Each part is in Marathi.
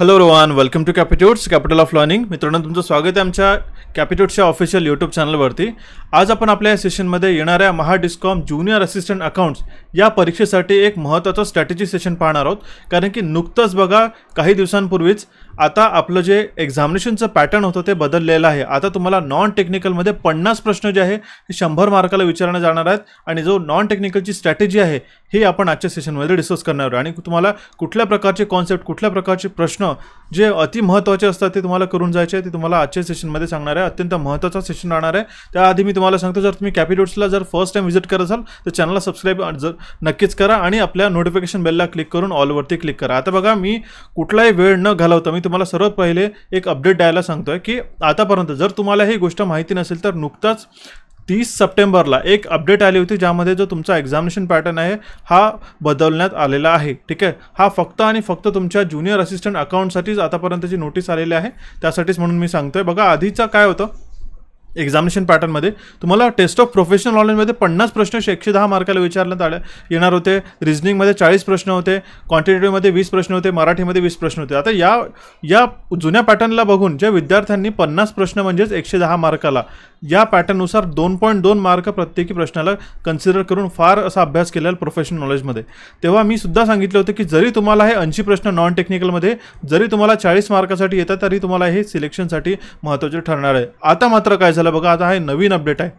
hello Rohan welcome to Capitudes capital of learning मित्रांनो तुमचं स्वागत आहे आमच्या कॅपिट्यूट्सच्या ऑफिशियल यूट्यूब चॅनलवरती आज आपण आपल्या या सेशनमध्ये येणाऱ्या Maha Discom junior assistant accounts या परीक्षेसाठी एक महत्त्वाचं स्ट्रॅटेजी सेशन पाहणार आहोत कारण की नुकतंच बघा काही दिवसांपूर्वीच आता आपलं जे एक्झामिनेशनचं पॅटर्न होतं ते बदललेलं आहे आता तुम्हाला नॉन टेक्निकलमध्ये पन्नास प्रश्न जे आहे ते शंभर मार्काला विचारणं जाणार आहेत आणि जो नॉन टेक्निकलची स्ट्रॅटेजी आहे हे आपण आजच्या सेशनमध्ये डिस्कस करणार आहोत आणि तुम्हाला कुठल्या प्रकारचे कॉन्सेप्ट कुठल्या प्रकारचे प्रश्न जे अति महत्त्वाचे असतात ते तुम्हाला करून जायचे ते तुम्हाला आजच्या सेशनमध्ये सांगणार आहे अत्यंत महत्त्वाचा सेशन राहणार आहे त्याआधी मी तुम्हाला सांगतो जर तुम्ही कॅपिडोट्सला जर फर्स्ट टाइम व्हिजिट करत असाल तर चॅनलला सबस्क्राईब जर नक्कीच करा आणि आपल्या नोटिफिकेशन बेलला क्लिक करून ऑलवरती क्लिक करा आता बघा मी कुठलाही वेळ न घालवता मी तुम्हाला सर्वात पहिले एक अपडेट द्यायला सांगतो आहे की आतापर्यंत जर तुम्हाला ही गोष्ट माहिती नसेल तर नुकताच तीस सप्टेंबरला एक अपडेट आली होती ज्यामध्ये जो तुमचा एक्झामिनेशन पॅटर्न आहे हा बदलण्यात आलेला आहे ठीक आहे हा फक्त आणि फक्त तुमच्या ज्युनियर असिस्टंट अकाउंटसाठीच आतापर्यंतची नोटीस आलेली आहे त्यासाठीच म्हणून मी सांगतोय बघा आधीचा काय होतं एक्झामिनेशन पॅटर्नमध्ये तुम्हाला टेस्ट ऑफ प्रोफेशनल नॉलेजमध्ये पन्नास प्रश्न एकशे दहा मार्काला विचारण्यात आले येणार होते रिजनिंगमध्ये चाळीस प्रश्न होते क्वांटिटेटिव्हमध्ये वीस प्रश्न होते मराठीमध्ये वीस प्रश्न होते आता या या जुन्या पॅटर्नला बघून ज्या विद्यार्थ्यांनी पन्नास प्रश्न म्हणजेच एकशे दहा मार्काला या पॅटर्ननुसार दोन पॉईंट दोन मार्क प्रत्येकी प्रश्नाला कन्सिडर करून फार असा अभ्यास केलेला प्रोफेशनल नॉलेजमध्ये तेव्हा मी सुद्धा सांगितलं होतं की जरी तुम्हाला हे ऐंशी प्रश्न नॉन टेक्निकलमध्ये जरी तुम्हाला चाळीस मार्कासाठी येतात तरी तुम्हाला हे सिलेक्शनसाठी महत्त्वाचे ठरणार आहे आता मात्र काय झालं झालं बघा आता हे नवीन अपडेट आहे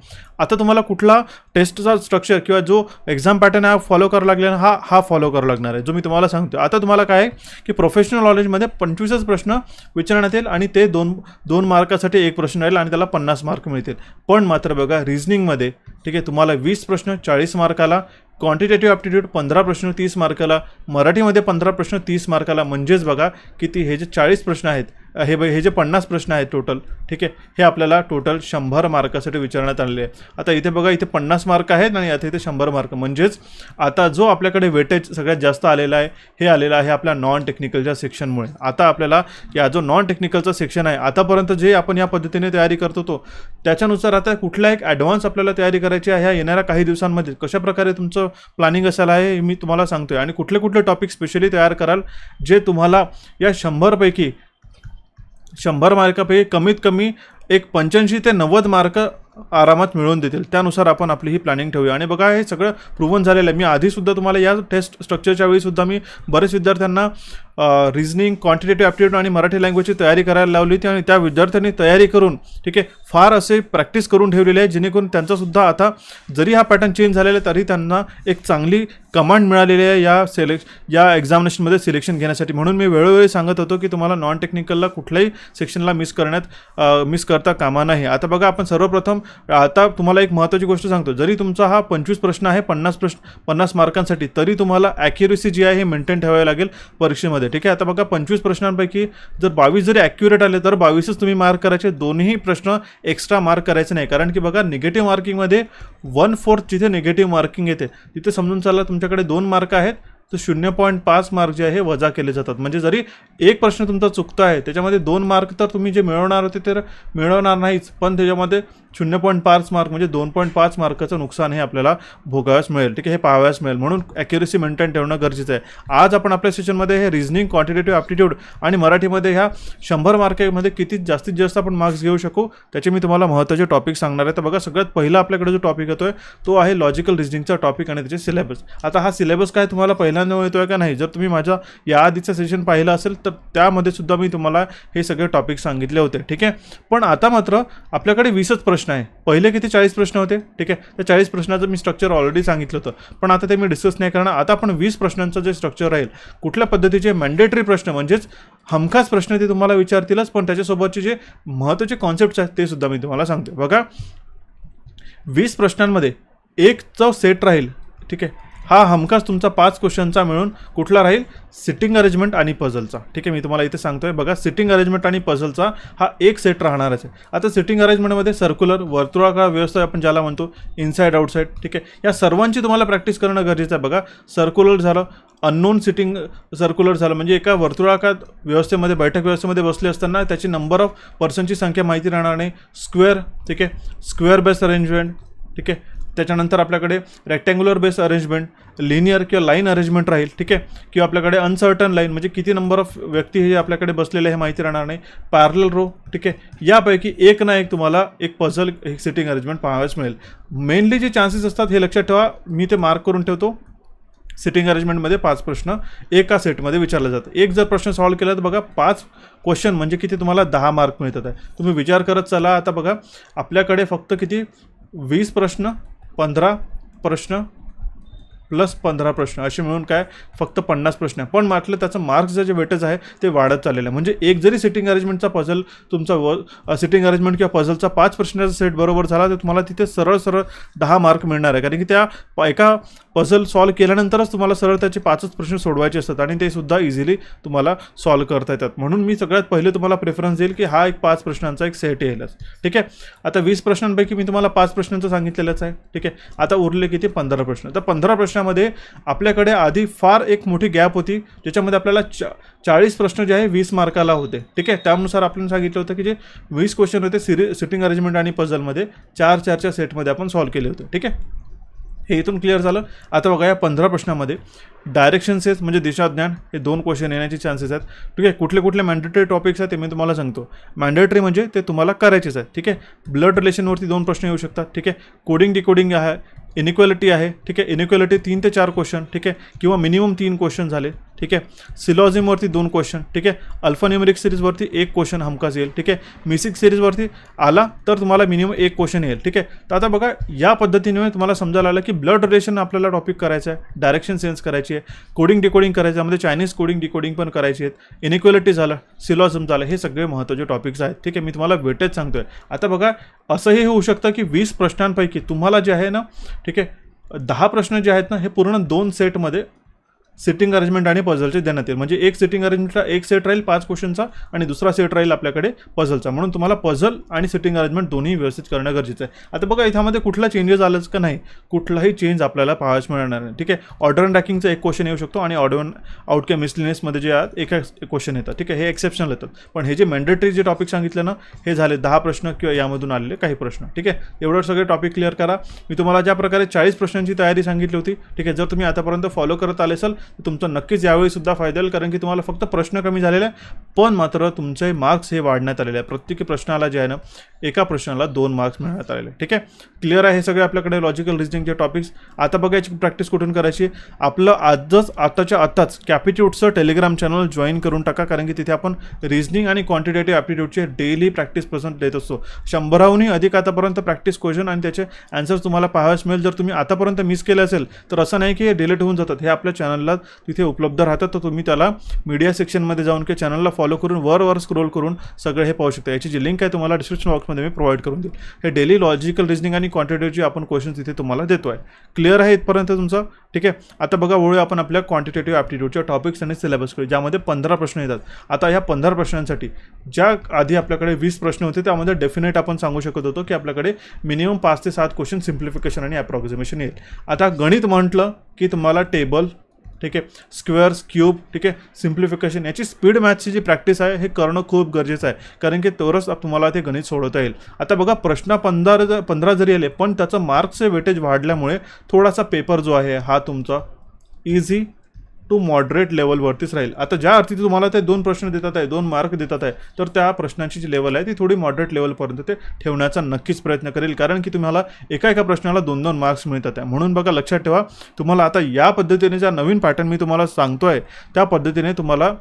आता तुम्हाला कुठला टेस्टचा स्ट्रक्चर किंवा जो एक्झाम पॅटर्न आहे फॉलो करावं लागला हा हा फॉलो करावं लागणार आहे जो मी तुम्हाला सांगतो आता तुम्हाला काय की प्रोफेशनल नॉलेजमध्ये पंचवीसच प्रश्न विचारण्यात येईल आणि ते दोन दोन मार्कासाठी एक प्रश्न राहील आणि त्याला पन्नास मार्क मिळतील पण मात्र बघा रिजनिंगमध्ये ठीक आहे तुम्हाला वीस प्रश्न चाळीस मार्काला क्वांटिटेटिव्ह ॲप्टिट्यूड पंधरा प्रश्न तीस मार्काला मराठीमध्ये पंधरा प्रश्न तीस मार्काला म्हणजेच बघा किती हे जे चाळीस प्रश्न आहेत हे हे जे पन्नास प्रश्न आहेत टोटल ठीक आहे हे आपल्याला टोटल शंभर मार्कासाठी विचारण्यात आलेले आहे आता इथे बघा इथे पन्नास मार्क आहेत आणि आता इथे शंभर मार्क म्हणजेच आता जो आपल्याकडे वेटेज सगळ्यात जास्त आलेला आहे हे आलेलं आहे आपल्या नॉन टेक्निकलच्या सेक्शनमुळे आता आपल्याला या जो नॉन टेक्निकलचा सेक्शन आहे आतापर्यंत जे आपण या पद्धतीने तयारी करत होतो त्याच्यानुसार आता कुठला एक ॲडव्हान्स आपल्याला तयारी करायची आहे ह्या येणाऱ्या काही दिवसांमध्ये कशाप्रकारे तुमचं प्लॅनिंग असायला आहे मी तुम्हाला सांगतो आहे आणि कुठले कुठले टॉपिक स्पेशली तयार कराल जे तुम्हाला या शंभरपैकी शंभर मार्कापैकी कमीत कमी एक पंच्याऐंशी ते नव्वद मार्क आरामात मिळवून देतील त्यानुसार आपण आपली ही प्लॅनिंग ठेवूया आणि बघा हे सगळं प्रूव्हन झालेलं आहे मी आधीसुद्धा तुम्हाला या टेस्ट स्ट्रक्चरच्या वेळीसुद्धा मी बरेच विद्यार्थ्यांना रिजनिंग क्वांटिटेटिव्ह ॲप्टिट्यूड आणि मराठी लँग्वेजची तयारी करायला लावली होती आणि त्या विद्यार्थ्यांनी तयारी करून ठीक आहे फार असे प्रॅक्टिस करून ठेवलेले आहे जेणेकरून त्यांचासुद्धा आता जरी हा पॅटर्न चेंज झालेला आहे तरी त्यांना एक चांगली कमांड मिळालेली आहे या सिलेक्श या एक्झामिनेशनमध्ये सिलेक्शन घेण्यासाठी म्हणून मी वेळोवेळी सांगत होतो की तुम्हाला नॉन टेक्निकलला कुठल्याही सेक्शनला मिस करण्यात मिस करता कामा नाही आता बघा आपण सर्वप्रथम आता तुम्हाला एक महत्त्वाची गोष्ट सांगतो जरी तुमचा हा पंचवीस प्रश्न आहे पन्नास प्रश्न पन्नास मार्कांसाठी तरी तुम्हाला ॲक्युरेसी जी आहे हे मेंटेन ठेवावी लागेल परीक्षेमध्ये ठीक आहे आता बघा पंचवीस प्रश्नांपैकी जर बावीस जरी ॲक्युरेट आले तर बावीसच तुम्ही मार्क करायचे दोन्ही प्रश्न एक्स्ट्रा मार्क करायचे नाही कारण की बघा निगेटिव्ह मार्किंगमध्ये वन फोर्थ जिथे निगेटिव्ह मार्किंग येते तिथे समजून चालला तुमच्याकडे दोन मार्क आहेत तर शून्य पॉईंट पाच मार्क जे आहे वजा केले जातात म्हणजे जरी एक प्रश्न तुमचा चुकता आहे त्याच्यामध्ये दोन मार्क तर तुम्ही जे मिळवणार होते ते मिळवणार नाहीच पण त्याच्यामध्ये शून्य पॉईंट पाच मार्क म्हणजे दोन पॉईंट पाच मार्काचं नुकसान हे आपल्याला भोगाव्यास मिळेल ठीक आहे हे पाहाव्यास मिळेल म्हणून ॲक्युरेसी मेंटेन ठेवणं गरजेचं आहे आज आपण आपल्या सेशनमध्ये हे रिझनिंग क्वांटिटेटिव्ह ॲप्टिट्यूड आणि मराठीमध्ये ह्या शंभर मार्केमध्ये किती जास्तीत जास्त आपण मार्क्स घेऊ शकू त्याचे मी तुम्हाला महत्त्वाचे टॉपिक सांगणार आहे तर बघा सगळ्यात पहिला आपल्याकडे जो टॉपिक येतो आहे तो आहे लॉजिकल रिझनिंगचा टॉपिक आणि त्याचे सिलेबस आता हा सिलेबस काय तुम्हाला पहिल्यांदा मिळतो आहे का नाही जर तुम्ही माझ्या या आधीचं सेशन पाहिलं असेल तर त्यामध्ये सुद्धा मी तुम्हाला हे सगळे टॉपिक सांगितले होते ठीक आहे पण आता मात्र आपल्याकडे वीसच प्रश्न प्रश्न आहे पहिले किती चाळीस प्रश्न होते ठीक आहे त्या चाळीस प्रश्नाचं मी स्ट्रक्चर ऑलरेडी सांगितलं होतं पण आता ते मी डिस्कस नाही करणार आता आपण वीस प्रश्नांचं जे स्ट्रक्चर राहील कुठल्या पद्धतीचे मँडेटरी प्रश्न म्हणजेच हमखास प्रश्न ते तुम्हाला विचारतीलच पण त्याच्यासोबतचे जे महत्त्वाचे कॉन्सेप्ट आहेत ते सुद्धा मी तुम्हाला सांगते बघा वीस प्रश्नांमध्ये एकचा सेट राहील ठीक आहे हा हमखास तुमचा पाच क्वेश्चनचा मिळून कुठला राहील सिटिंग अरेंजमेंट आणि पझलचा ठीक आहे मी तुम्हाला इथे सांगतोय बघा सिटिंग अरेंजमेंट आणि पझलचा हा एक सेट राहणारच आहे आता सिटिंग अरेंजमेंटमध्ये सर्क्युलर वर्तुळाकार व्यवस्था आपण ज्याला म्हणतो इनसाईड आउटसाईड ठीक आहे या सर्वांची तुम्हाला प्रॅक्टिस करणं गरजेचं आहे बघा सर्क्युलर झालं अननोन सिटिंग सर्क्युलर झालं म्हणजे एका वर्तुळाकार व्यवस्थेमध्ये बैठक व्यवस्थेमध्ये बसले असताना त्याची नंबर ऑफ पर्सनची संख्या माहिती राहणार नाही स्क्वेअर ठीक आहे स्क्वेअर बेस्ट अरेंजमेंट ठीक आहे त्याच्यानंतर आपल्याकडे रेक्टँग्युलर बेस अरेंजमेंट लिनियर किंवा लाईन अरेंजमेंट राहील ठीक आहे किंवा आपल्याकडे अनसर्टन लाईन म्हणजे किती नंबर ऑफ व्यक्ती हे आपल्याकडे बसलेले हे माहिती राहणार नाही पॅरल रो ठीक आहे यापैकी एक ना एक तुम्हाला एक पझल एक सिटिंग अरेंजमेंट पाहावेच मिळेल मेनली जे चान्सेस असतात हे लक्षात ठेवा मी ते मार्क करून ठेवतो सिटिंग अरेंजमेंटमध्ये पाच प्रश्न एका सेटमध्ये विचारले जातात एक जर प्रश्न सॉल्व्ह केला तर बघा पाच क्वेश्चन म्हणजे किती तुम्हाला दहा मार्क मिळतात आहे तुम्ही विचार करत चला आता बघा आपल्याकडे फक्त किती वीस प्रश्न पंधरा प्रश्न प्लस पंधरा प्रश्न असे मिळून काय फक्त पन्नास प्रश्न आहे पण मात्र त्याचं मार्क्स जे वेटेज आहे ते वाढत चाललेलं आहे म्हणजे एक जरी सिटिंग अरेंजमेंटचा पझल तुमचा व सिटिंग अरेंजमेंट किंवा पझलचा पाच प्रश्नाचा सेट बरोबर झाला तर तुम्हाला तिथे सरळ सरळ दहा मार्क मिळणार आहे कारण की त्या एका पझल सॉल्व केल्यानंतरच तुम्हाला सरळ त्याचे पाचच प्रश्न सोडवायचे असतात आणि ते सुद्धा इझिली तुम्हाला सॉल्व करता येतात म्हणून मी सगळ्यात पहिले तुम्हाला प्रेफरन्स देईल की हा एक पाच प्रश्नांचा एक सेट येईलच ठीक आहे आता वीस प्रश्नांपैकी मी तुम्हाला पाच प्रश्नांचं सांगितलेलंच आहे ठीक आहे आता उरले किती पंधरा प्रश्न तर पंधरा प्रश्न मध्ये आपल्याकडे आधी फार एक मोठी गॅप होती ज्याच्यामध्ये आपल्याला चा चाळीस प्रश्न जे आहे वीस मार्काला होते ठीक आहे त्यानुसार आपण सांगितलं होतं की जे वीस क्वेश्चन होते सिरी सिटिंग अरेंजमेंट आणि पझलमध्ये चार चारच्या सेटमध्ये आपण सॉल्व्ह केले होते ठीक आहे हे इथून क्लिअर झालं आता बघा या पंधरा प्रश्नामध्ये डायरेक्शन सेस म्हणजे दिशाज्ञान हे दोन क्वेश्चन येण्याचे चान्सेस आहेत ठीक आहे कुठले कुठले मँडेटरी टॉपिक्स आहेत ते मी तुम्हाला सांगतो मँडेटरी म्हणजे ते तुम्हाला करायचेच आहेत ठीक आहे ब्लड रिलेशनवरती दोन प्रश्न येऊ शकतात ठीक आहे कोडिंग डिकोडिंग आहे इनिक्वेलिटी आहे ठीक आहे इनइक्वॅलिटी तीन ते चार क्वेश्चन ठीक आहे किंवा मिनिमम तीन क्वेश्चन झाले ठीक आहे सिलॉझिमवरती दोन क्वेश्चन ठीक आहे अल्फान्युमेरिक सिरीजवरती एक क्वेश्चन हमका येईल ठीक आहे मिसिक सिरीजवरती आला तर तुम्हाला मिनिमम एक क्वेश्चन येईल ठीक आहे तर आता बघा या पद्धतीने तुम्हाला समजायला आलं की ब्लड रिलेशन आपल्याला टॉपिक करायचं आहे डायरेक्शन सेन्स करायची आहे कोडिंग डिकोडिंग करायचं म्हणजे चायनीज कोडिंग डिकोडिंग पण करायची आहेत इनइक्वेलिटी झालं सिलॉझम झालं हे सगळे महत्त्वाचे टॉपिक्स आहेत ठीक आहे मी तुम्हाला वेटेज सांगतो आहे आता बघा असंही होऊ शकतं की वीस प्रश्नांपैकी तुम्हाला जे आहे ना ठीक आहे दहा प्रश्न जे आहेत ना हे पूर्ण दोन सेटमध्ये सिटिंग अरेंजमेंट आणि पझलचे देण्यात येईल म्हणजे एक सिटिंग अरेंजमेंटला एक सेट राहील पाच क्वेश्चनचा आणि दुसरा सेट राहील आपल्याकडे पझलचा म्हणून तुम्हाला पझल आणि सिटिंग अरेंजमेंट दोन्ही व्यवस्थित करणं गरजेचं आहे आता बघा इथ्यामध्ये कुठला चेंजेस आलंच का नाही कुठलाही चेंज आपल्याला पाहायच मिळणार नाही ठीक आहे ऑर्डर अँड रॅकिंगचा एक क्वेश्चन येऊ शकतो आणि ऑर्डर आउट के मिसलिनियसमध्ये जे आहेत एक क्वेश्चन येतात ठीक आहे हे एक्सेप्शनल येतात पण हे जे मँडेटरी जे टॉपिक सांगितलं ना हे झाले दहा प्रश्न किंवा यामधून आलेले काही प्रश्न ठीक आहे एवढं सगळे टॉपिक क्लिअर करा मी तुम्हाला ज्या प्रकारे चाळीस प्रश्नांची तयारी सांगितली होती ठीक आहे जर तुम्ही आतापर्यंत फॉलो करत आले असाल तुमचा नक्कीच यावेळी सुद्धा फायदा होईल कारण की तुम्हाला फक्त प्रश्न कमी झालेले आहे पण मात्र तुमचे मार्क्स हे वाढण्यात आलेले आहे प्रत्येक प्रश्नाला जे आहे ना एका प्रश्नाला दोन मार्क्स मिळण्यात आलेले ठीक आहे क्लिअर आहे हे सगळे आपल्याकडे लॉजिकल रिजनिंगचे टॉपिक्स आता बघायची प्रॅक्टिस कुठून करायची आपलं आजच आताच्या आताच कॅपिट्यूडचं टेलिग्राम चॅनल जॉईन करून टाका कारण की तिथे आपण रिजनिंग आणि क्वांटिटेटिव्ह ॲप्टिट्यूडचे डेली प्रॅक्टिस प्रेझेंट देत असतो शंभराहूनही अधिक आतापर्यंत प्रॅक्टिस क्वेश्चन आणि त्याचे आन्सर्स तुम्हाला पाहावेच मिळेल जर तुम्ही आतापर्यंत मिस केले असेल तर असं नाही की हे डिलीट होऊन जातात हे आपल्या चॅनलला तिथे उपलब्ध राहतात तर तुम्ही त्याला मीडिया सेक्शनमध्ये जाऊन किंवा चॅनलला फॉलो करून वर वर स्क्रोल करून सगळे हे पाहू शकता याची जी लिंक आहे तुम्हाला डिस्क्रिप्शन बॉक्समध्ये मी प्रोव्हाइड करून देईल हे डेली लॉजिकल रिजनिंग आणि क्वांटिटेटिव्ह आपण क्वेश्चन तिथे तुम्हाला देतो आहे क्लिअर आहे इथपर्यंत तुमचं ठीक आहे आता बघा वळू आपण आपल्या क्वांटिटेटिव्ह ॲप्टिट्यूडच्या टॉपिक्स आणि करू ज्यामध्ये पंधरा प्रश्न येतात आता ह्या पंधरा प्रश्नांसाठी ज्या आधी आपल्याकडे वीस प्रश्न होते त्यामध्ये डेफिनेट आपण सांगू शकत होतो की आपल्याकडे मिनिमम पाच ते सात क्वेश्चन सिम्प्लिफिकेशन आणि अप्रॉक्झिमेशन येईल आता गणित म्हटलं की तुम्हाला टेबल ठीक आहे स्क्वेअर्स क्यूब ठीक आहे सिम्प्लिफिकेशन याची स्पीड मॅथची जी प्रॅक्टिस आहे हे करणं खूप गरजेचं आहे कारण की तेवढंच तुम्हाला ते गणित सोडवता येईल आता बघा प्रश्न पंधरा पंधरा जरी आले पण त्याचं मार्क्सचे वेटेज वाढल्यामुळे थोडासा पेपर जो आहे हा तुमचा इझी तो मॉडरेट लेवलवरतीच राहील आता ज्या अर्थी तुम्हाला ते दोन प्रश्न देतात आहे दोन मार्क देतात आहे तर त्या प्रश्नांची जी लेवल आहे ती थोडी मॉडरेट लेवलपर्यंत ते ठेवण्याचा नक्कीच प्रयत्न करेल कारण की तुम्हाला एका एका प्रश्नाला दोन दोन मार्क्स मिळतात आहे म्हणून बघा लक्षात ठेवा तुम्हाला आता या पद्धतीने ज्या नवीन पॅटर्न मी तुम्हाला सांगतो आहे त्या पद्धतीने तुम्हाला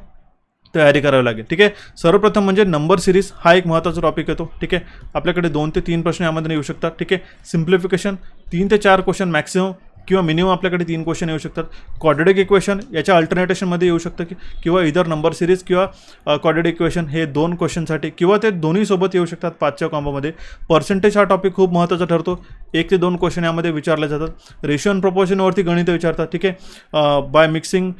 तयारी करावी लागेल ठीक आहे सर्वप्रथम म्हणजे नंबर सिरीज हा एक महत्त्वाचा टॉपिक येतो ठीक आहे आपल्याकडे दोन ते तीन प्रश्न यामध्ये येऊ शकतात ठीक आहे सिम्प्लिफिकेशन तीन ते चार क्वेश्चन मॅक्सिमम किंवा मिनिमम आपल्याकडे तीन क्वेश्चन येऊ शकतात क्वाड्रेटिक इक्वेशन याच्या अल्टरनेटेशनमध्ये येऊ शकतं की किंवा इधर नंबर सिरीज किंवा क्वाड्रेटिक इक्वेशन हे दोन क्वेश्चनसाठी किंवा ते दोन्हीसोबत येऊ शकतात पाचच्या कॉम्बोमध्ये पर्सेंटेज हा टॉपिक खूप महत्त्वाचा ठरतो एक ते दोन क्वेश्चन यामध्ये विचारले जातात रेशो अँड प्रपोर्शनवरती गणित विचारतात ठीक आहे by mixing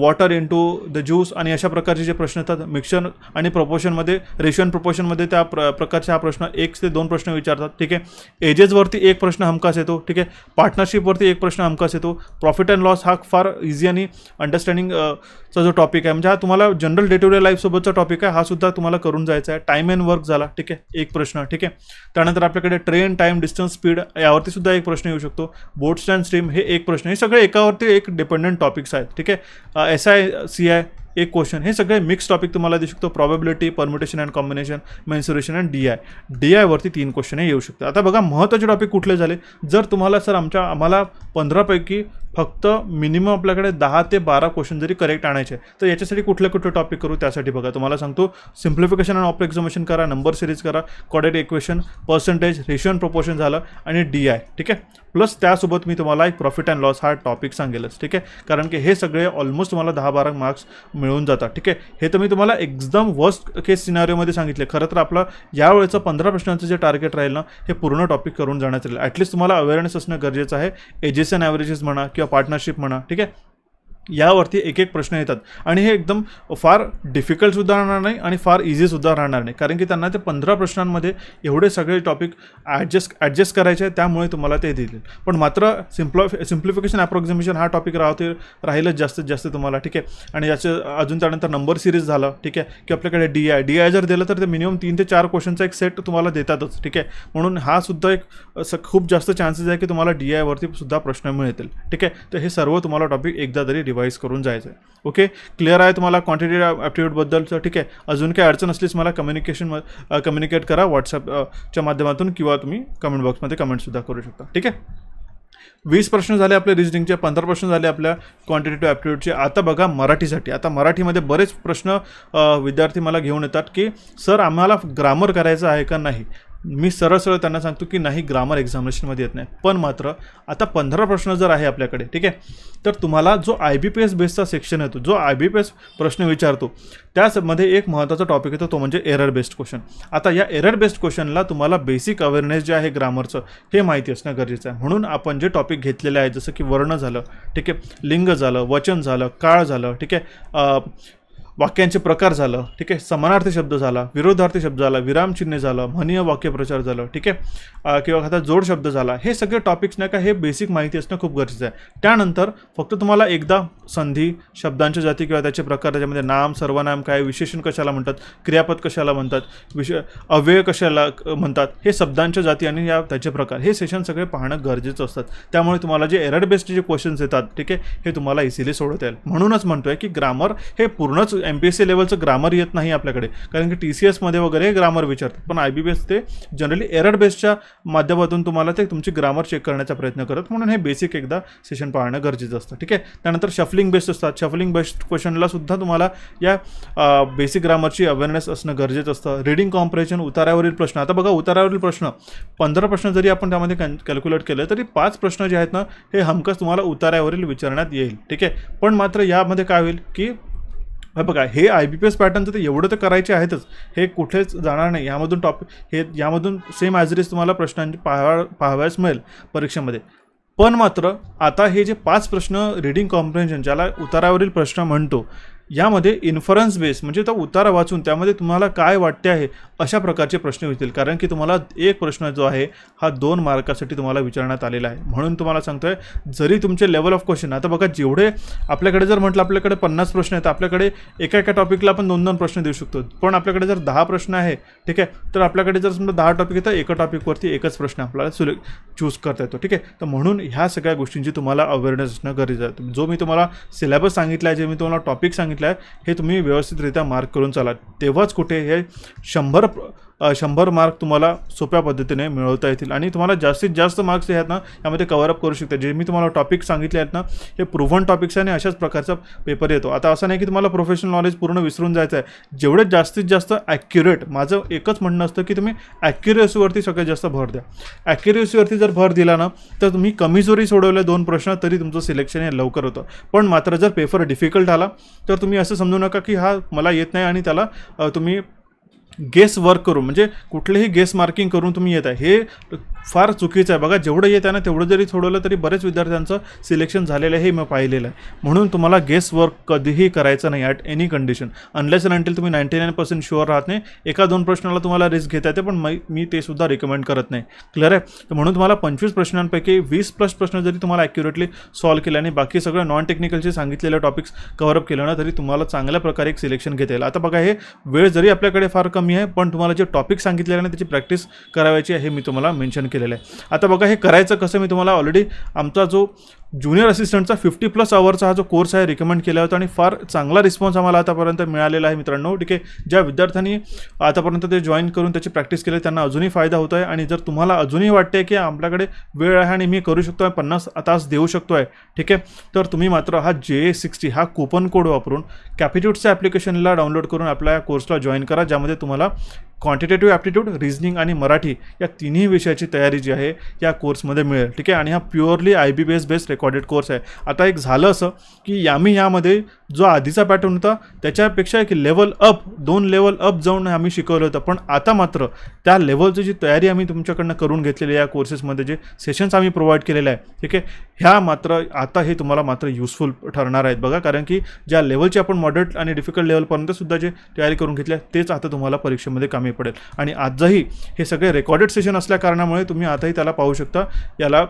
water in the juice आणि अशा प्रकारचे जे प्रश्न येतात मिक्सर आणि प्रपोर्शनमध्ये रेशो अँड प्रपोर्शनमध्ये त्या प्र प्रकारचे हा प्रश्न एक ते दोन प्रश्न विचारतात ठीक आहे एजेसवरती एक प्रश्न हमखास येतो ठीक आहे पार्टनरशिपवरती एक प्रश्न हमखास येतो प्रॉफिट अँड लॉस हा फार इझी आणि अंडरस्टँडिंगचा जो टॉपिक आहे म्हणजे हा तुम्हाला जनरल डे टू डे लाईफसोबतचा टॉपिक आहे हा सुद्धा तुम्हाला करून जायचा आहे टाईम अँड वर्क झाला ठीक आहे एक प्रश्न ठीक आहे त्यानंतर आपल्याकडे ट्रेन टाईम डिस्टन्स स्पीड यावरती सुद्धा एक प्रश्न येऊ शकतो बोर्ड स्टँड स्ट्रीम हे एक प्रश्न हे सगळे एकावरती एक डिपेंडंट टॉपिक्स आहेत ठीक आहे एस आय सी आय एक क्वेश्चन हे सगळे मिक्स टॉपिक तुम्हाला देऊ शकतो probability permutation and combination mensuration and D I D आयवरती तीन क्वेश्चन हे येऊ शकतात आता बघा महत्त्वाचे टॉपिक कुठले झाले जर तुम्हाला सर आमच्या आम्हाला पंधरापैकी फक्त मिनिमम आपल्याकडे दहा ते बारा क्वेश्चन जरी करेक्ट आणायचे तर याच्यासाठी कुठले कुठले टॉपिक करू त्यासाठी बघा तुम्हाला सांगतो सिम्प्लिफिकेशन अँड ऑप करा नंबर सिरीज करा कॉडेट इक्वेशन पर्सेंटेज रेशियन प्रपोर्शन झालं आणि डी आय ठीक आहे प्लस त्यासोबत मी तुम्हाला एक प्रॉफिट अँड लॉस हा टॉपिक सांगेलच ठीक आहे कारण की हे सगळे ऑलमोस्ट तुम्हाला दहा बारा मार्क्स मिळून जातात ठीक आहे हे तर मी तुम्हाला एकदम वर्स्ट केस सिनारिओमध्ये सांगितले खरं तर आपलं यावेळेचं पंधरा प्रश्नांचं जे टार्गेट राहील ना हे पूर्ण टॉपिक करून जाण्यात येईल ॲटलीस्ट तुम्हाला अवेअरनेस असणं गरजेचं आहे एजेस अँड ॲव्हरेजेस म्हणा किंवा किंवा पार्टनरशिप म्हणा ठीक आहे यावरती एक एक प्रश्न येतात आणि हे एकदम फार डिफिकल्टसुद्धा राहणार नाही आणि फार इझीसुद्धा राहणार नाही कारण की त्यांना ते पंधरा प्रश्नांमध्ये एवढे सगळे टॉपिक ॲडजस्ट ॲडजस्ट करायचे आहे त्यामुळे तुम्हाला ते देतील पण मात्र सिम्प्लॉ सिम्प्लिफिकेशन अप्रॉक्झिमेशन हा टॉपिक राहते राहिलंच जास्तीत जास्त तुम्हाला ठीक आहे आणि याचं अजून त्यानंतर नंबर सिरीज झालं ठीक आहे की आपल्याकडे डी आय डी आय जर दिलं तर ते मिनिमम तीन ते चार क्वेश्चनचा एक सेट तुम्हाला देतातच ठीक आहे म्हणून हा सुद्धा एक खूप जास्त चान्सेस आहे की तुम्हाला डी आयवरती सुद्धा प्रश्न मिळतील ठीक आहे तर हे सर्व तुम्हाला टॉपिक एकदा तरी डिवाइस करून जायचं आहे ओके क्लिअर आहे तुम्हाला क्वांटिटी ॲप्टिट्यूडबद्दलचं ठीक आहे अजून काही अडचण असलीच मला कम्युनिकेशन कम्युनिकेट करा व्हॉट्सअपच्या माध्यमातून किंवा तुम्ही कमेंट बॉक्समध्ये कमेंटसुद्धा करू शकता ठीक आहे वीस प्रश्न झाले आपले रिजनिंगचे पंधरा प्रश्न झाले आपल्या क्वांटिटेटिव्ह ॲप्टिट्यूडचे आता बघा मराठीसाठी आता मराठीमध्ये बरेच प्रश्न विद्यार्थी मला घेऊन येतात की सर आम्हाला ग्रामर करायचं आहे का नाही मी सरळ सरळ त्यांना सांगतो की नाही ग्रामर एक्झामिनेशनमध्ये येत नाही पण मात्र आता पंधरा प्रश्न जर आहे आपल्याकडे ठीक आहे तर तुम्हाला जो आय बी पी एस बेसचा सेक्शन येतो जो आय बी पी एस प्रश्न विचारतो त्याचमध्ये एक महत्त्वाचा टॉपिक येतो तो म्हणजे एरर बेस्ड क्वेश्चन आता या एरर बेस्ड क्वेश्चनला तुम्हाला बेसिक अवेअरनेस जे आहे ग्रामरचं हे माहिती असणं गरजेचं आहे म्हणून आपण जे टॉपिक घेतलेले आहे जसं की वर्ण झालं ठीक आहे लिंग झालं वचन झालं काळ झालं ठीक आहे वाक्यांचे प्रकार झालं ठीक आहे समानार्थी शब्द झाला विरोधार्थी शब्द झाला विरामचिन्ह झालं म्हणीय वाक्यप्रचार झालं ठीक आहे किंवा एखादा जोड शब्द झाला हे सगळे टॉपिक्स नाही का हे बेसिक माहिती असणं खूप गरजेचं आहे त्यानंतर फक्त तुम्हाला एकदा संधी शब्दांच्या जाती किंवा त्याचे प्रकार त्याच्यामध्ये नाम सर्वनाम काय विशेषण कशाला म्हणतात क्रियापद कशाला म्हणतात विश अव्यय कशाला म्हणतात हे शब्दांच्या जाती आणि या त्याचे प्रकार हे सेशन सगळे पाहणं गरजेचं असतात त्यामुळे तुम्हाला जे एरड बेस्ड जे क्वेश्चन्स येतात ठीक आहे हे तुम्हाला इझिली सोडवता येईल म्हणूनच म्हणतोय की ग्रामर हे पूर्णच एम पी एस सी लेवलचं ग्रामर येत नाही आपल्याकडे कारण की टी सी एसमध्ये वगैरे ग्रामर विचारतात पण आय बी बी एस ते जनरली एरर बेसच्या माध्यमातून तुम्हाला ते तुमची ग्रामर चेक करण्याचा प्रयत्न करत म्हणून हे बेसिक एकदा सेशन पाळणं गरजेचं असतं ठीक आहे त्यानंतर शफलिंग बेस्ड असतात शफलिंग बेस्ड क्वेश्चनला सुद्धा तुम्हाला या बेसिक ग्रामरची अवेअरनेस असणं गरजेचं असतं रिडिंग कॉम्प्रेशन उतारावरील प्रश्न आता बघा उतारावरील प्रश्न पंधरा प्रश्न जरी आपण त्यामध्ये कॅन कॅल्क्युलेट केलं तरी पाच प्रश्न जे आहेत ना हे हमकस तुम्हाला उतारावरील विचारण्यात येईल ठीक आहे पण मात्र यामध्ये काय होईल की बघा हे आय बी पी एस पॅटर्नचं तर एवढं तर करायचे आहेतच हे कुठेच जाणार नाही यामधून टॉपिक हे यामधून सेम ॲजरीज तुम्हाला प्रश्नांची पाहा पाहाव्यास मिळेल परीक्षेमध्ये पण मात्र आता हे जे पाच प्रश्न रिडिंग कॉम्प्रेन्शन ज्याला उतारावरील प्रश्न म्हणतो यामध्ये इन्फरन्स बेस म्हणजे तो उतारा वाचून त्यामध्ये तुम्हाला काय वाटते आहे अशा प्रकारचे प्रश्न होतील कारण की तुम्हाला एक प्रश्न जो आहे हा दोन मार्कासाठी तुम्हाला विचारण्यात आलेला आहे म्हणून तुम्हाला सांगतो आहे जरी तुमचे लेवल ऑफ क्वेश्चन आता बघा जेवढे आपल्याकडे जर म्हटलं आपल्याकडे पन्नास प्रश्न आहेत आपल्याकडे एका एका टॉपिकला आपण दोन दोन प्रश्न देऊ शकतो पण आपल्याकडे जर दहा प्रश्न आहे ठीक आहे तर आपल्याकडे जर समजा दहा टॉपिक येतं एका टॉपिकवरती एकच प्रश्न आपल्याला सुले चूज करता येतो ठीक आहे तर म्हणून ह्या सगळ्या गोष्टींची तुम्हाला अवेअरनेस असणं गरजेचं आहे जो मी तुम्हाला सिलेबस सांगितला आहे जे मी तुम्हाला टॉपिक सांगितलं आहे हे तुम्ही व्यवस्थितरित्या मार्क करून चाला तेव्हाच कुठे हे शंभर शंभर मार्क तुम्हाला सोप्या पद्धतीने मिळवता येतील आणि तुम्हाला जास्तीत जास्त मार्क्स हे आहेत ना यामध्ये कवरअप करू शकता जे मी तुम्हाला टॉपिक सांगितले आहेत ना हे प्रूव्हन टॉपिक्स आहे आणि अशाच प्रकारचा पेपर येतो आता असं नाही की तुम्हाला प्रोफेशनल नॉलेज पूर्ण विसरून जायचं आहे जेवढे जास्तीत जास्त ॲक्युरेट माझं एकच म्हणणं असतं की तुम्ही ॲक्युरेसीवरती सगळ्यात जास्त भर द्या ॲक्युरेसीवरती जर भर दिला ना तर तुम्ही कमी जरी सोडवले दोन प्रश्न तरी तुमचं सिलेक्शन हे लवकर होतं पण मात्र जर पेपर डिफिकल्ट आला तर तुम्ही असं समजू नका की हा मला येत नाही आणि त्याला तुम्ही गेस वर्क करून म्हणजे कुठलेही गेस मार्किंग करून तुम्ही येत आहे हे फार चुकीचं आहे बघा जेवढं येत आहे ना तेवढं जरी सोडवलं तरी बरेच विद्यार्थ्यांचं सिलेक्शन झालेलं हे मी पाहिलेलं आहे म्हणून तुम्हाला गेस वर्क कधीही करायचं नाही at any condition unless and तुम्ही नाईंटी नाईन पर्सेंट शुअर राहत नाही एका दोन प्रश्नाला तुम्हाला रिस्क घेता येते पण मी ते सुद्धा रिकमेंड करत नाही क्लिअर आहे तर म्हणून तुम्हाला पंचवीस प्रश्नांपैकी वीस प्लस प्रश्न जरी तुम्हाला ॲक्युरेटली सॉल्व केले आणि बाकी सगळं नॉन टेक्निकलचे सांगितलेले टॉपिक्स कव्हरअप केलं ना तरी तुम्हाला चांगल्या प्रकारे एक सिलेक्शन घेता येईल आता बघा हे वेळ जरी आपल्याकडे फार कमी कमी आहे पण तुम्हाला जे टॉपिक सांगितलेलं आहे त्याची प्रॅक्टिस करावायची आहे हे मी तुम्हाला मेन्शन केलेलं आहे आता बघा हे करायचं कसं मी तुम्हाला ऑलरेडी आमचा जो ज्युनियर असिस्टंटचा फिफ्टी प्लस आवरचा हा जो कोर्स आहे रिकमेंड केला होता आणि फार चांगला रिस्पॉन्स आम्हाला आतापर्यंत मिळालेला आहे मित्रांनो ठीक आहे ज्या विद्यार्थ्यांनी आतापर्यंत ते जॉईन करून त्याची प्रॅक्टिस केली त्यांना अजूनही फायदा होतो आहे आणि जर तुम्हाला अजूनही वाटते की आपल्याकडे वेळ आहे आणि मी करू शकतो आहे पन्नास तास देऊ शकतो आहे ठीक आहे तर तुम्ही मात्र हा जे ए सिक्स्टी हा कूपन कोड वापरून कॅपिट्यूटच्या ॲप्लिकेशनला डाउनलोड करून आपल्या कोर्सला जॉईन करा ज्यामध्ये तुम्हाला तुम्हाला क्वांटिटेटिव्ह ॲप्टिट्यूड रिजनिंग आणि मराठी या तिन्ही विषयाची तयारी जी आहे या कोर्समध्ये मिळेल ठीक आहे आणि हा purely I B B S based recorded course आहे आता एक झालं असं की आम्ही यामध्ये जो आधीचा पॅटर्न होता त्याच्यापेक्षा एक लेवल अप दोन लेवल अप जाऊन आम्ही शिकवलं होतं पण आता मात्र त्या लेवलची जी तयारी आम्ही तुमच्याकडनं करून घेतलेली या कोर्सेसमध्ये जे सेशन्स आम्ही प्रोव्हाइड केलेले आहे ठीक आहे ह्या मात्र आता हे तुम्हाला मात्र युजफुल ठरणार आहेत बघा कारण की ज्या लेवलची आपण मॉडरेट आणि डिफिकल्ट लेवलपर्यंतसुद्धा जे तयारी करून घेतली आहे तेच आता तुम्हाला परीक्षेमध्ये कामी पडेल आणि आजही हे सगळे रेकॉर्डेड सेशन असल्याकारणामुळे तुम्ही आताही त्याला पाहू शकता याला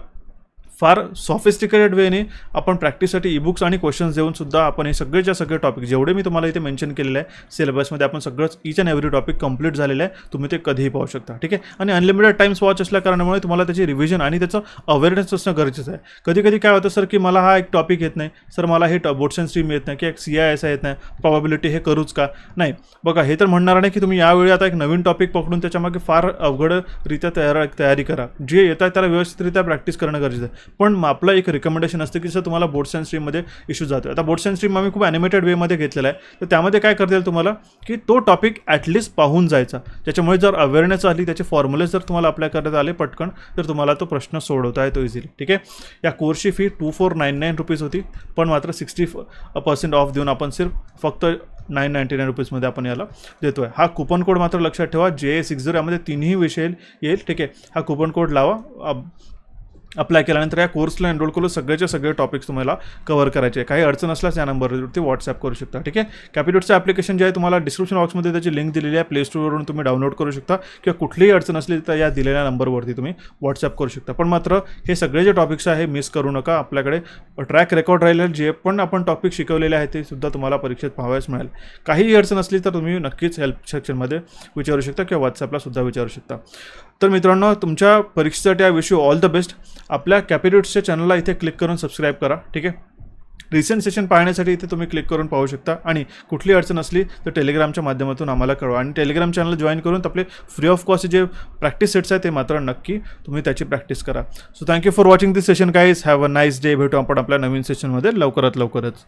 फार सॉफिस्टिकेटेड वेने आपण प्रॅक्टिससाठी ई बुक्स आणि क्वेश्चन्स देऊन सुद्धा आपण हे सगळेच्या सगळे टॉपिक जेवढे मी तुम्हाला इथे मेन्शन केलेले आहे सिलेबसमध्ये आपण सगळंच each and every topic complete झालेलं आहे तुम्ही ते कधीही पाहू शकता ठीक आहे आणि अनलिमिटेड टाईम्स वॉच असल्या कारणामुळे तुम्हाला त्याची रिव्हिजन आणि त्याचं अवेअरनेस असणं गरजेचं आहे कधी कधी काय होतं सर की मला हा एक टॉपिक येत नाही सर मला हे टॉ बोट्स स्ट्रीम येत नाही की एक सी आय एस येत नाही प्रॉबिलिटी हे करूच का नाही बघा हे तर म्हणणार नाही की तुम्ही यावेळी आता एक नवीन टॉपिक पकडून त्याच्यामागे फार अवघडरित्या तयार तयारी करा जे येत आहे त्याला व्यवस्थितरित्या प्रॅक्टिस करणं गरजेचं आहे पण आपलं एक रिकमेंडेशन असतं की सर तुम्हाला बोर्ड अँड स्ट्रीममध्ये इश्यू जातो आता बोर्ड अँड स्ट्रीम आम्ही खूप ॲनिमेटेड वेमध्ये घेतलेला आहे तर त्यामध्ये काय करता येईल तुम्हाला की तो टॉपिक ॲटलिस्ट पाहून जायचा ज्याच्यामुळे जर अवेअरनेस आली त्याचे फॉर्म्युले जर तुम्हाला अप्लाय करण्यात आले पटकन तर तुम्हाला तो प्रश्न सोडवता येतो इझिली ठीक आहे या कोर्सची fee two four nine nine rupees होती पण मात्र सिक्स्टी पर्सेंट ऑफ देऊन आपण सिर्फ फक्त नाईन नाईन्टी नाईन रुपीजमध्ये आपण याला देतो आहे हा कुपन कोड मात्र लक्षात ठेवा जे ए सिक्स झिरो यामध्ये तिन्ही विषय येईल ठीक आहे हा कुपन कोड लावा अप्लाय केल्यानंतर या कोर्सला एनरोल करून सगळेचे सगळे टॉपिक्स तुम्हाला कव्हर करायचे काही अडचण असल्यास या नंबरवरती व्हॉट्सअप करू शकता ठीक आहे कॅपिटोटचं ॲप्लिकेशन जे आहे तुम्हाला डिस्क्रिप्शन बॉक्समध्ये त्याची लिंक दिलेली आहे प्ले स्टोरवरून तुम्ही डाउनलोड करू शकता किंवा कुठलीही अडचण असली तर या दिलेल्या नंबरवरती तुम्ही व्हॉट्सअप करू शकता पण मात्र हे सगळे जे टॉपिक्स आहे मिस करू नका आपल्याकडे ट्रॅक रेकॉर्ड राहिले जे पण आपण टॉपिक शिकवलेले आहेत ते सुद्धा तुम्हाला परीक्षेत पाहाव्याच मिळेल काहीही अडचण असली तर तुम्ही नक्कीच हेल्प सेक्शनमध्ये विचारू शकता किंवा व्हॉट्सअपला सुद्धा विचारू शकता तर मित्रांनो तुमच्या परीक्षेसाठी I wish you all the best आपल्या कॅपिरिट्सच्या चॅनलला इथे क्लिक करून सबस्क्राईब करा ठीक आहे रिसेंट सेशन पाहण्यासाठी इथे तुम्ही क्लिक करून पाहू शकता आणि कुठली अडचण असली तर टेलिग्रामच्या माध्यमातून आम्हाला कळवा आणि टेलिग्राम चॅनल जॉईन करून आपले फ्री ऑफ कॉस्ट जे प्रॅक्टिस सेट्स आहेत ते मात्र नक्की तुम्ही त्याची प्रॅक्टिस करा so thank you for watching this session guys have a nice day भेटू आपण आपल्या नवीन सेशनमध्ये लवकरात लवकरच